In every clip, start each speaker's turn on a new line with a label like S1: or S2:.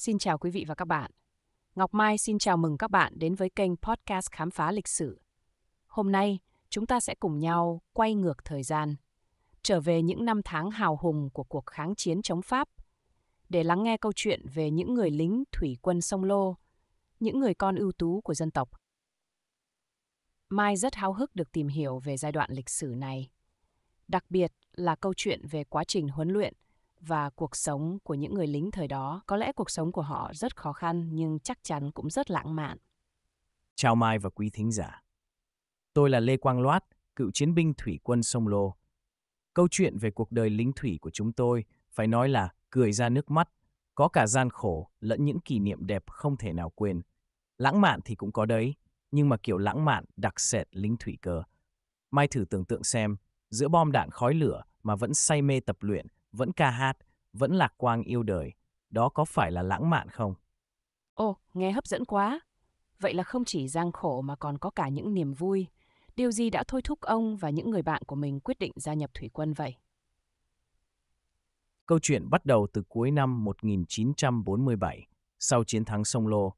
S1: Xin chào quý vị và các bạn. Ngọc Mai xin chào mừng các bạn đến với kênh podcast Khám phá lịch sử. Hôm nay, chúng ta sẽ cùng nhau quay ngược thời gian, trở về những năm tháng hào hùng của cuộc kháng chiến chống Pháp, để lắng nghe câu chuyện về những người lính thủy quân sông Lô, những người con ưu tú của dân tộc. Mai rất háo hức được tìm hiểu về giai đoạn lịch sử này, đặc biệt là câu chuyện về quá trình huấn luyện – và cuộc sống của những người lính thời đó. Có lẽ cuộc sống của họ rất khó khăn nhưng chắc chắn cũng rất lãng mạn.
S2: Chào Mai và quý thính giả. Tôi là Lê Quang Loát, cựu chiến binh thủy quân sông Lô. Câu chuyện về cuộc đời lính thủy của chúng tôi phải nói là cười ra nước mắt, có cả gian khổ lẫn những kỷ niệm đẹp không thể nào quên. Lãng mạn thì cũng có đấy, nhưng mà kiểu lãng mạn đặc sệt lính thủy cơ. Mai thử tưởng tượng xem, giữa bom đạn khói lửa mà vẫn say mê tập luyện vẫn ca hát, vẫn lạc quang yêu đời. Đó có phải là lãng mạn không?
S1: Ồ, nghe hấp dẫn quá. Vậy là không chỉ gian khổ mà còn có cả những niềm vui. Điều gì đã thôi thúc ông và những người bạn của mình quyết định gia nhập thủy quân vậy?
S2: Câu chuyện bắt đầu từ cuối năm 1947, sau chiến thắng sông Lô.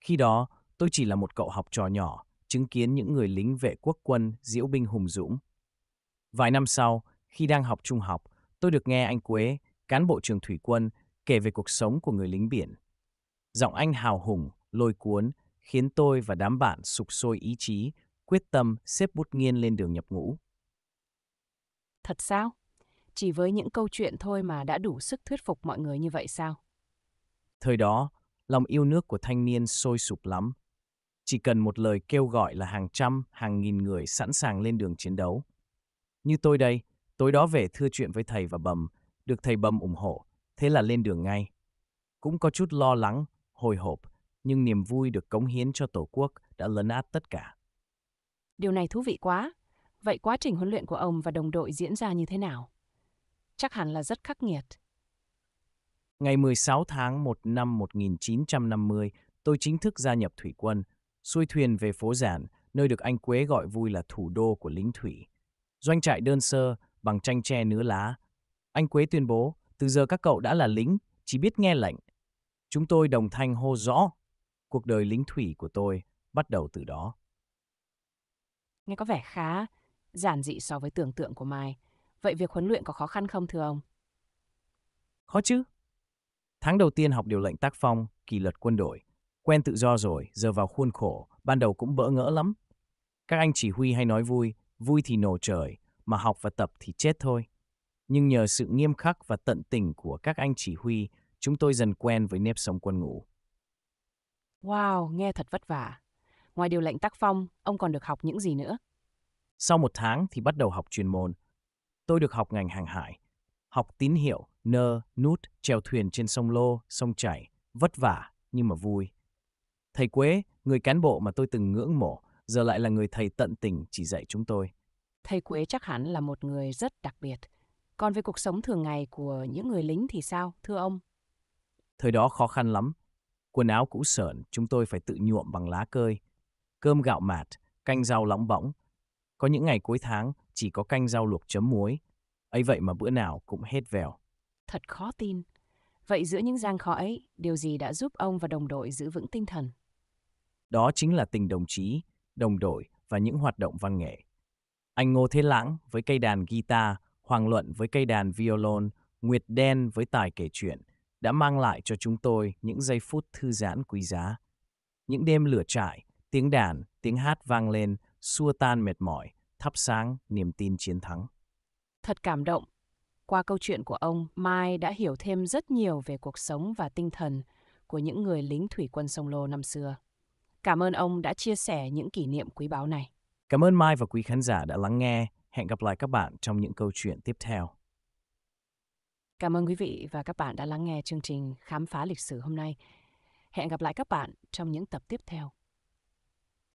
S2: Khi đó, tôi chỉ là một cậu học trò nhỏ, chứng kiến những người lính vệ quốc quân diễu binh hùng dũng. Vài năm sau, khi đang học trung học, tôi được nghe anh Quế, cán bộ trường thủy quân, kể về cuộc sống của người lính biển. Giọng anh hào hùng, lôi cuốn, khiến tôi và đám bạn sục sôi ý chí, quyết tâm xếp bút nghiên lên đường nhập ngũ.
S1: Thật sao? Chỉ với những câu chuyện thôi mà đã đủ sức thuyết phục mọi người như vậy sao?
S2: Thời đó, lòng yêu nước của thanh niên sôi sụp lắm. Chỉ cần một lời kêu gọi là hàng trăm, hàng nghìn người sẵn sàng lên đường chiến đấu. Như tôi đây, Tối đó về thưa chuyện với thầy và Bầm, được thầy Bầm ủng hộ, thế là lên đường ngay. Cũng có chút lo lắng, hồi hộp, nhưng niềm vui được cống hiến cho Tổ quốc đã lấn át tất cả.
S1: Điều này thú vị quá. Vậy quá trình huấn luyện của ông và đồng đội diễn ra như thế nào? Chắc hẳn là rất khắc nghiệt.
S2: Ngày 16 tháng 1 năm 1950, tôi chính thức gia nhập thủy quân, xuôi thuyền về phố Giản, nơi được anh Quế gọi vui là thủ đô của lính thủy. Doanh trại đơn sơ, bằng tranh tre nứa lá. Anh Quế tuyên bố, từ giờ các cậu đã là lính, chỉ biết nghe lệnh. Chúng tôi đồng thanh hô rõ, cuộc đời lính thủy của tôi bắt đầu từ đó.
S1: Nghe có vẻ khá giản dị so với tưởng tượng của Mai. Vậy việc huấn luyện có khó khăn không thưa ông?
S2: Khó chứ. Tháng đầu tiên học điều lệnh tác phong, kỷ luật quân đội. Quen tự do rồi, giờ vào khuôn khổ, ban đầu cũng bỡ ngỡ lắm. Các anh chỉ huy hay nói vui, vui thì nổ trời, mà học và tập thì chết thôi. Nhưng nhờ sự nghiêm khắc và tận tình của các anh chỉ huy, chúng tôi dần quen với nếp sống quân ngũ.
S1: Wow, nghe thật vất vả. Ngoài điều lệnh tác phong, ông còn được học những gì nữa?
S2: Sau một tháng thì bắt đầu học chuyên môn. Tôi được học ngành hàng hải, học tín hiệu, nơ, nút, chèo thuyền trên sông Lô, sông chảy, vất vả nhưng mà vui. Thầy Quế, người cán bộ mà tôi từng ngưỡng mộ, giờ lại là người thầy tận tình chỉ dạy chúng tôi
S1: thầy Quế chắc hẳn là một người rất đặc biệt. Còn về cuộc sống thường ngày của những người lính thì sao, thưa ông?
S2: Thời đó khó khăn lắm. Quần áo cũ sởn, chúng tôi phải tự nhuộm bằng lá cơi. Cơm gạo mạt, canh rau lóng bỏng. Có những ngày cuối tháng chỉ có canh rau luộc chấm muối. ấy vậy mà bữa nào cũng hết vèo.
S1: Thật khó tin. Vậy giữa những gian khó ấy, điều gì đã giúp ông và đồng đội giữ vững tinh thần?
S2: Đó chính là tình đồng chí, đồng đội và những hoạt động văn nghệ. Anh Ngô Thế Lãng với cây đàn guitar, Hoàng Luận với cây đàn violon, Nguyệt Đen với tài kể chuyện đã mang lại cho chúng tôi những giây phút thư giãn quý giá. Những đêm lửa trại, tiếng đàn, tiếng hát vang lên, xua tan mệt mỏi, thắp sáng niềm tin chiến thắng.
S1: Thật cảm động. Qua câu chuyện của ông, Mai đã hiểu thêm rất nhiều về cuộc sống và tinh thần của những người lính thủy quân sông Lô năm xưa. Cảm ơn ông đã chia sẻ những kỷ niệm quý báu này.
S2: Cảm ơn Mai và quý khán giả đã lắng nghe. Hẹn gặp lại các bạn trong những câu chuyện tiếp theo.
S1: Cảm ơn quý vị và các bạn đã lắng nghe chương trình Khám phá lịch sử hôm nay. Hẹn gặp lại các bạn trong những tập tiếp theo.